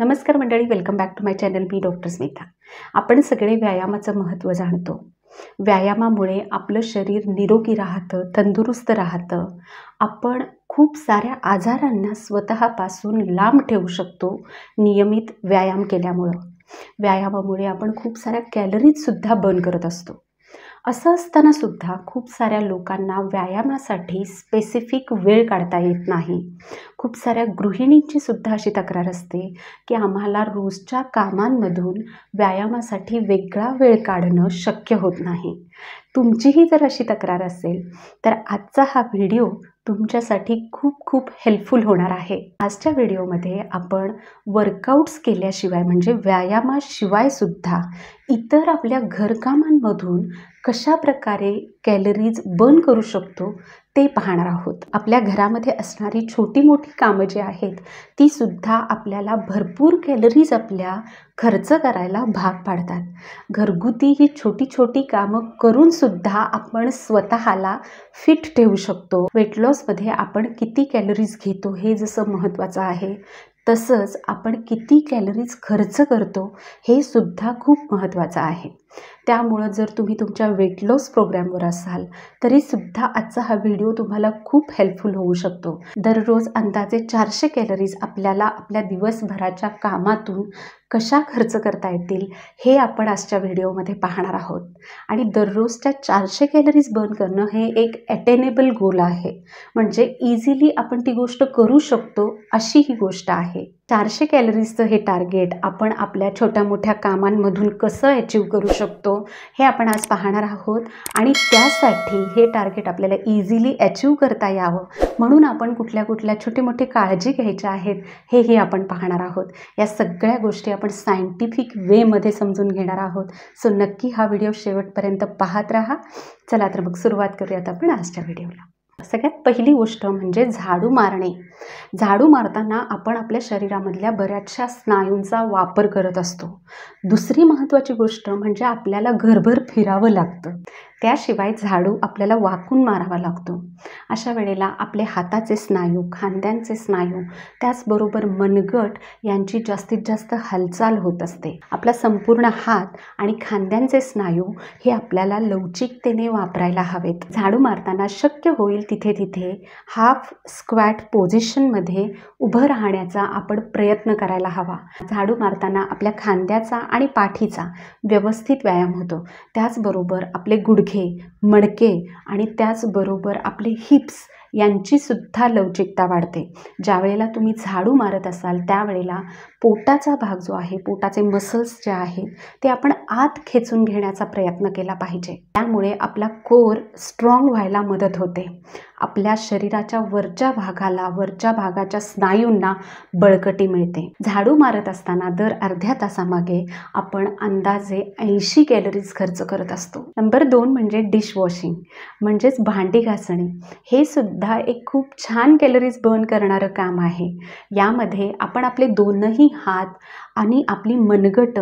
नमस्कार मंडळी welcome back to my channel मी डॉक्टर स्मिता आपण सगळे व्यायामाचं महत्त्व जाणतो व्यायामामुळे आपलं शरीर निरोगी राहतं तंदुरुस्त राहतं आपण खूप साऱ्या आजारांना स्वतःपासून लांब ठेवू शकतो नियमित व्यायाम केल्यामुळं व्यायामामुळे आपण खूप साऱ्या कॅलरीजसुद्धा बर्न करत असतो असं असतानासुद्धा सुद्धा खूप साऱ्या लोकांना व्यायामासाठी स्पेसिफिक वेळ काढता येत नाही खूप साऱ्या गृहिणींची सुद्धा अशी तक्रार असते की आम्हाला रोजच्या कामांमधून व्यायामासाठी वेगळा वेळ काढणं शक्य होत नाही तुमचीही जर अशी तक्रार असेल तर आजचा हा व्हिडिओ तुमच्यासाठी खूप खूप हेल्पफुल होणार आहे आजच्या व्हिडिओमध्ये आपण वर्कआउट्स केल्याशिवाय म्हणजे सुद्धा। इतर आपल्या घरकामांमधून कशा प्रकारे कॅलरीज बर्न करू शकतो ते पाहणार आहोत आपल्या घरामध्ये असणारी छोटी मोठी कामं जी आहेत ती सुद्धा आपल्याला भरपूर कॅलरीज आपल्या खर्च करायला भाग पाडतात घरगुती ही छोटी छोटी कामं करूनसुद्धा आपण स्वतःला फिट ठेवू शकतो वेट लॉसमध्ये आपण किती कॅलरीज घेतो हे जसं महत्त्वाचं आहे तसंच आपण किती कॅलरीज खर्च करतो हे सुद्धा खूप महत्त्वाचं आहे त्यामुळं जर तुम्ही तुमच्या वेट लॉस प्रोग्रॅमवर असाल तरीसुद्धा आजचा हा व्हिडिओ तुम्हाला खूप हेल्पफुल होऊ शकतो दररोज अंदाजे चारशे कॅलरीज आपल्याला आपल्या दिवसभराच्या कामातून कशा खर्च करता येतील हे आपण आजच्या व्हिडिओमध्ये पाहणार आहोत आणि दररोजच्या चारशे कॅलरीज बर्न करणं हे एक अटेनेबल गोल आहे म्हणजे इझिली आपण ती गोष्ट करू शकतो अशी ही गोष्ट आहे चारशे कॅलरीजचं हे टार्गेट आपण आपल्या छोट्या मोठ्या कामांमधून कसं अचीव करू शकतो हे आपण आज पाहणार आहोत आणि त्यासाठी हे टार्गेट आपल्याला इझिली अचीव करता यावं म्हणून आपण कुठल्या कुठल्या छोटे मोठे काळजी घ्यायच्या आहेत हेही आपण पाहणार आहोत या सगळ्या गोष्टी आपण सायंटिफिक वेमध्ये समजून घेणार आहोत सो नक्की हा व्हिडिओ शेवटपर्यंत पाहत राहा चला तर मग सुरुवात करूयात आपण आजच्या व्हिडिओला सगळ्यात पहिली गोष्ट म्हणजे झाडू मारणे झाडू मारताना आपण आपल्या शरीरामधल्या बऱ्याचशा स्नायूंचा वापर करत असतो दुसरी महत्त्वाची गोष्ट म्हणजे आपल्याला घरभर फिरावं लागतं त्याशिवाय झाडू आपल्याला वाकून मारावा लागतो अशा वेळेला आपले हाताचे स्नायू खांद्यांचे स्नायू त्याचबरोबर मनगट यांची जास्तीत जास्त हालचाल होत असते आपला संपूर्ण हात आणि खांद्यांचे स्नायू हे आपल्याला लवचिकतेने वापरायला हवेत झाडू मारताना शक्य होईल तिथे तिथे हाफ स्क्वॅट पोझिशनमध्ये उभं राहण्याचा आपण प्रयत्न करायला हवा झाडू मारताना आपल्या खांद्याचा आणि पाठीचा व्यवस्थित व्यायाम होतो त्याचबरोबर आपले गुड गुडघे मडके आणि त्याचबरोबर आपले हिप्स यांची यांचीसुद्धा लवचिकता वाढते ज्यावेळेला तुम्ही झाडू मारत असाल त्यावेळेला पोटाचा भाग जो आहे पोटाचे मसल्स जे आहेत ते आपण आत खेचून घेण्याचा प्रयत्न केला पाहिजे त्यामुळे आपला कोर स्ट्रॉंग व्हायला मदत होते आपल्या शरीराच्या वरच्या भागाला वरच्या भागाच्या स्नायूंना बळकटी मिळते झाडू मारत असताना दर अर्ध्या तासामागे आपण अंदाजे ऐंशी कॅलरीज खर्च करत असतो नंबर दोन म्हणजे डिश वॉशिंग म्हणजेच भांडी घासणे हे सुद्धा एक खूप छान कॅलरीज बर्न करणारं काम आहे यामध्ये आपण आपले दोनही हात आणि आपली मनगट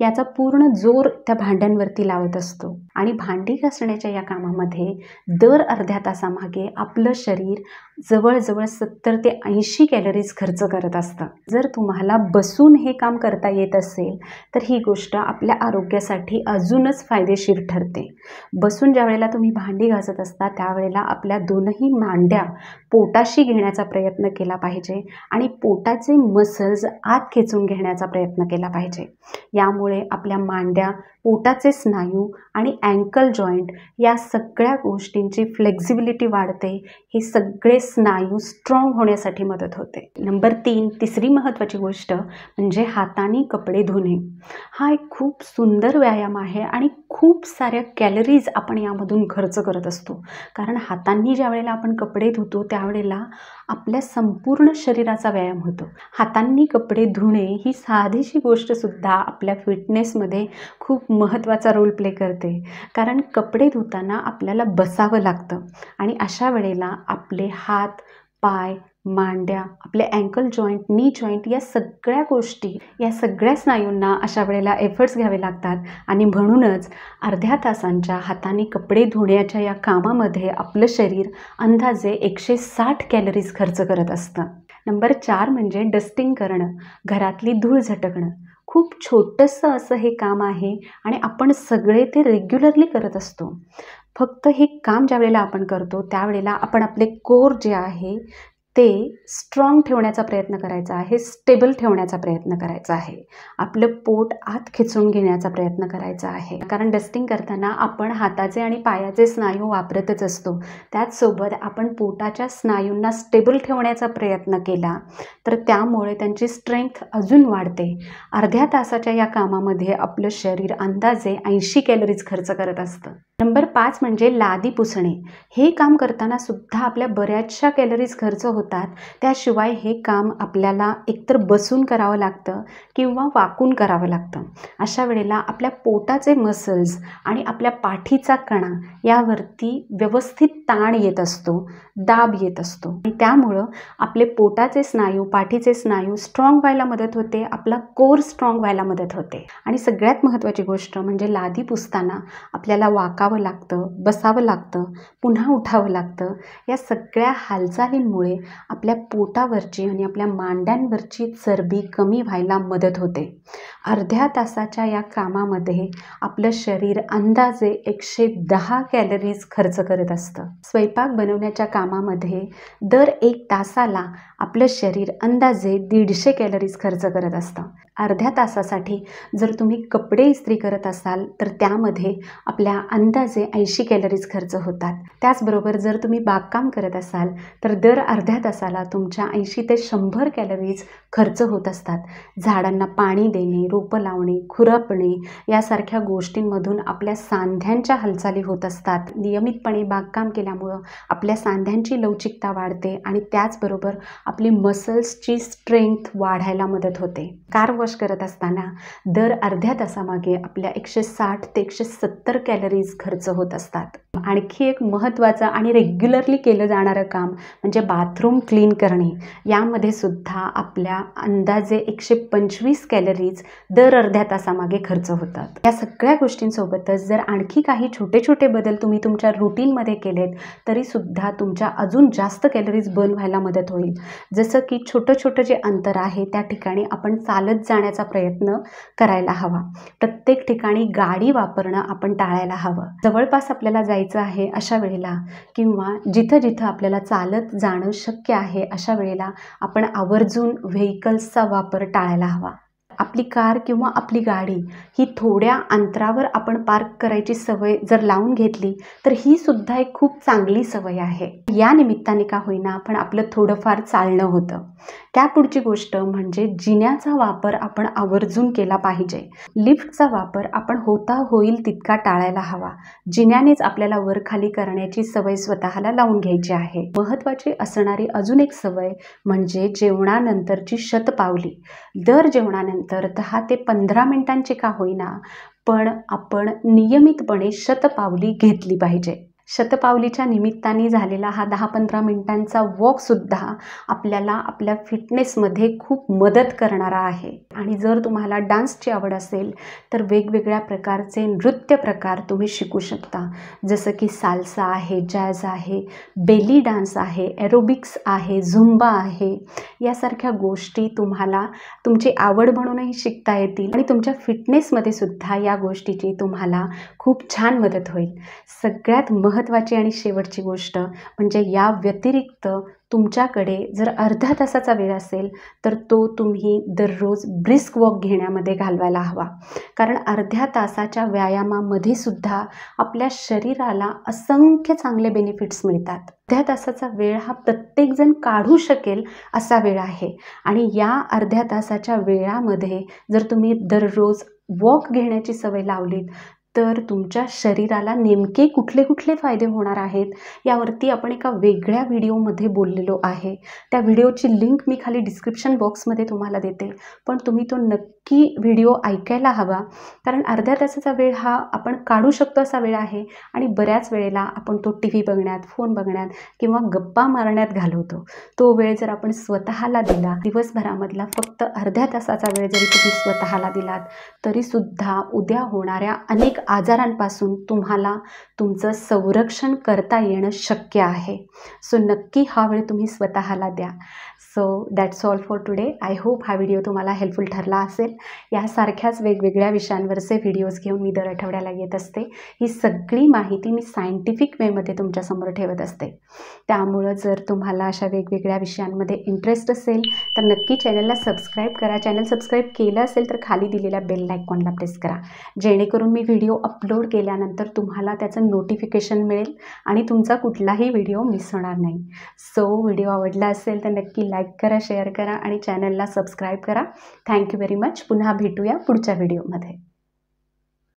याचा पूर्ण जोर त्या भांड्यांवरती लावत असतो आणि भांडी घासण्याच्या या कामामध्ये दर अर्ध्या तासामागे आपलं शरीर जवळजवळ सत्तर ते ऐंशी कॅलरीज खर्च करत असतं जर तुम्हाला बसून हे काम करता येत असेल तर ही गोष्ट आपल्या आरोग्यासाठी अजूनच फायदेशीर ठरते बसून ज्या वेळेला तुम्ही भांडी घासत असता त्यावेळेला आपल्या दोनही मांड्या पोटाशी घेण्याचा प्रयत्न केला पाहिजे आणि पोटाचे मसल्स आत खेचून घेण्याचा प्रयत्न केला पाहिजे यामुळे आपल्या मांड्या पोटाचे स्नायू आणि अँकल जॉईंट या सगळ्या गोष्टींची फ्लेक्झिबिलिटी वाढते हे सगळे स्नायू स्ट्रॉंग होण्यासाठी मदत होते नंबर तीन तिसरी महत्त्वाची गोष्ट म्हणजे हाताने कपडे धुणे हा एक खूप सुंदर व्यायाम आहे आणि खूप साऱ्या कॅलरीज आपण यामधून खर्च करत असतो कारण हातांनी ज्या वेळेला आपण कपडे धुतो त्यावेळेला आपल्या संपूर्ण शरीराचा व्यायाम होतो हातांनी कपडे धुणे ही साधीशी गोष्टसुद्धा आपल्या फिटनेसमध्ये खूप महत्त्वाचा रोल प्ले करते कारण कपडे धुताना आपल्याला बसावं लागतं आणि अशा वेळेला आपले हात पाय मांड्या आपले अँकल जॉईंट नी जॉईंट या सगळ्या गोष्टी या सगळ्या स्नायूंना अशा वेळेला एफर्ट्स घ्यावे लागतात आणि म्हणूनच अर्ध्या तासांच्या हाताने कपडे धुण्याच्या या कामामध्ये आपलं शरीर अंदाजे एकशे साठ कॅलरीज खर्च करत असतं नंबर चार म्हणजे डस्टिंग करणं घरातली धूळ झटकणं खूप छोटंसं असं हे काम आहे आणि आपण सगळे ते रेग्युलरली करत असतो फक्त हे काम ज्या वेळेला आपण करतो त्यावेळेला आपण आपले कोर जे आहे ते स्ट्रॉंग ठेवण्याचा प्रयत्न करायचा आहे स्टेबल ठेवण्याचा प्रयत्न करायचा आहे आपलं पोट आत खेचून घेण्याचा प्रयत्न करायचा आहे कारण डस्टिंग करताना आपण हाताचे आणि पायाचे स्नायू वापरतच असतो त्याचसोबत आपण पोटाच्या स्नायूंना स्टेबल ठेवण्याचा प्रयत्न केला तर त्यामुळे त्यांची स्ट्रेंथ अजून वाढते अर्ध्या तासाच्या या कामामध्ये आपलं शरीर अंदाजे ऐंशी कॅलरीज खर्च करत असतं नंबर पाच म्हणजे लादी पुसणे हे काम करताना सुद्धा आपल्या बऱ्याचशा कॅलरीज खर्च होतात होतात त्याशिवाय हे काम आपल्याला एकतर बसून करावं लागतं किंवा वाकून करावं लागतं अशा वेळेला आपल्या पोटाचे मसल्स आणि आपल्या पाठीचा कणा यावरती व्यवस्थित ताण येत असतो दाब येत असतो आणि त्यामुळं आपले पोटाचे स्नायू पाठीचे स्नायू स्ट्रॉंग व्हायला मदत होते आपला कोर स्ट्रॉंग व्हायला मदत होते आणि सगळ्यात महत्त्वाची गोष्ट म्हणजे लादी पुसताना आपल्याला वाकावं लागतं बसावं लागतं पुन्हा उठावं लागतं या सगळ्या हालचालींमुळे आपल्या पोटावरची आणि आपल्या मांड्यांवरची चरबी कमी व्हायला मदत होते अर्ध्या तासाच्या या कामामध्ये आपलं शरीर अंदाजे एकशे दहा कॅलरीज खर्च करत असतं स्वयंपाक बनवण्याच्या कामामध्ये दर एक तासाला आपलं शरीर अंदाजे दीडशे कॅलरीज खर्च करत असतं अर्ध्या तासासाठी जर तुम्ही कपडे इस्त्री करत असाल तर त्यामध्ये आपल्या अंदाजे ऐंशी कॅलरीज खर्च होतात त्याचबरोबर जर तुम्ही बागकाम करत असाल तर दर अर्ध्या तासाला तुमच्या ऐंशी ते शंभर कॅलरीज खर्च होत असतात झाडांना पाणी देणे रोपं लावणे खुरपणे यासारख्या गोष्टींमधून आपल्या सांध्यांच्या हालचाली होत असतात नियमितपणे बागकाम केल्यामुळं आपल्या सांध्यांची लवचिकता वाढते आणि त्याचबरोबर आपली मसल्सची स्ट्रेंथ वाढायला मदत होते कार वॉश करत असताना दर अर्ध्या तासामागे आपल्या एकशे साठ ते एकशे सत्तर कॅलरीज खर्च होत असतात आणखी एक महत्त्वाचं आणि रेग्युलरली केलं जाणारं काम म्हणजे बाथरूम क्लीन करणे यामध्ये सुद्धा आपल्या अंदाजे एकशे पंचवीस कॅलरीज दर अर्ध्या तासामागे खर्च होतात या सगळ्या गोष्टींसोबतच जर आणखी काही छोटे छोटे बदल तुम्ही तुमच्या रुटीनमध्ये केलेत तरीसुद्धा तुमच्या अजून जास्त कॅलरीज बर्न व्हायला मदत होईल जसं की छोटं छोटं जे अंतर आहे त्या ठिकाणी आपण चालत जाण्याचा प्रयत्न करायला हवा प्रत्येक ठिकाणी गाडी वापरणं आपण टाळायला हवं जवळपास आपल्याला जायचं जायचं आहे अशा वेळेला किंवा जिथं जिथं आपल्याला चालत जाणं शक्य आहे अशा वेळेला आपण आवर्जून व्हेकल्सचा वापर टाळायला हवा आपली कार किंवा आपली गाडी ही थोड्या अंतरावर आपण पार्क करायची सवय जर लावून घेतली तर ही सुद्धा एक खूप चांगली सवय आहे या निमित्ताने का होईना आपण आपलं थोडंफार चालणं होतं त्या पुढची गोष्ट म्हणजे जिन्याचा वापर आपण आवर्जून केला पाहिजे लिफ्टचा वापर आपण होता होईल तितका टाळायला हवा जिन्यानेच आपल्याला वर खाली करण्याची सवय स्वतःला लावून घ्यायची आहे महत्वाची असणारी अजून एक सवय म्हणजे जेवणानंतरची शतपावली दर जेवणानंतर तर दहा ते पंधरा मिनिटांची का होईना पण आपण नियमितपणे शतपावली घेतली पाहिजे शतपावलीच्या निमित्ताने झालेला हा दहा पंधरा मिनिटांचा वॉकसुद्धा आपल्याला आपल्या फिटनेसमध्ये खूप मदत करणारा आहे आणि जर तुम्हाला डान्सची आवड असेल तर वेगवेगळ्या प्रकारचे नृत्य प्रकार तुम्ही शिकू शकता जसं की सालसा आहे जॅज आहे बेली डान्स आहे एरोबिक्स आहे झुंबा आहे यासारख्या गोष्टी तुम्हाला तुमची आवड म्हणूनही शिकता येतील आणि तुमच्या फिटनेसमध्ये सुद्धा या गोष्टीची तुम्हाला खूप छान मदत होईल सगळ्यात मह महत्त्वाची आणि शेवटची गोष्ट म्हणजे या व्यतिरिक्त तुमच्याकडे जर अर्धा तासाचा वेळ असेल तर तो तुम्ही दररोज ब्रिस्क वॉक घेण्यामध्ये घालवायला हवा कारण अर्ध्या तासाच्या व्यायामामध्ये सुद्धा आपल्या शरीराला असंख्य चांगले बेनिफिट्स मिळतात अर्ध्या तासाचा वेळ हा प्रत्येकजण काढू शकेल असा वेळ आहे आणि या अर्ध्या तासाच्या वेळामध्ये जर तुम्ही दररोज वॉक घेण्याची सवय लावलीत तर तुमच्या शरीराला नेमके कुठले कुठले फायदे होणार आहेत यावरती आपण एका वेगळ्या व्हिडिओमध्ये बोललेलो आहे त्या व्हिडिओची लिंक मी खाली डिस्क्रिप्शन बॉक्समध्ये तुम्हाला देते पण तुम्ही तो नक्की नक्की व्हिडिओ ऐकायला हवा कारण अर्ध्या तासाचा वेळ हा आपण काढू शकतो असा वेळ आहे आणि बऱ्याच वेळेला आपण तो टी व्ही बघण्यात फोन बघण्यात किंवा गप्पा मारण्यात घालवतो तो वेळ जर आपण स्वतःला दिला दिवसभरामधला फक्त अर्ध्या तासाचा वेळ जरी तुम्ही स्वतःला दिलात तरीसुद्धा उद्या होणाऱ्या अनेक आजारांपासून तुम्हाला तुमचं संरक्षण करता येणं शक्य आहे सो नक्की हा वेळ तुम्ही स्वतःला द्या so that's all for today I hope हा व्हिडिओ तुम्हाला हेल्पफुल ठरला असेल यासारख्याच वेगवेगळ्या विषयांवरचे व्हिडिओज घेऊन मी दर आठवड्याला येत असते ही सगळी माहिती मी सायंटिफिक वेमध्ये तुमच्यासमोर ठेवत असते त्यामुळं जर तुम्हाला अशा वेगवेगळ्या विषयांमध्ये इंटरेस्ट असेल तर नक्की चॅनलला सबस्क्राईब करा चॅनल सबस्क्राईब केलं असेल तर खाली दिलेल्या बेल आयकॉनला प्रेस करा जेणेकरून मी व्हिडिओ अपलोड केल्यानंतर तुम्हाला त्याचं नोटिफिकेशन मिळेल आणि तुमचा कुठलाही व्हिडिओ मिस होणार नाही सो व्हिडिओ आवडला असेल तर नक्की लाईक करा शेअर करा आणि चॅनलला सबस्क्राईब करा थँक्यू व्हेरी मच पुन्हा भेटूया पुढच्या व्हिडिओमध्ये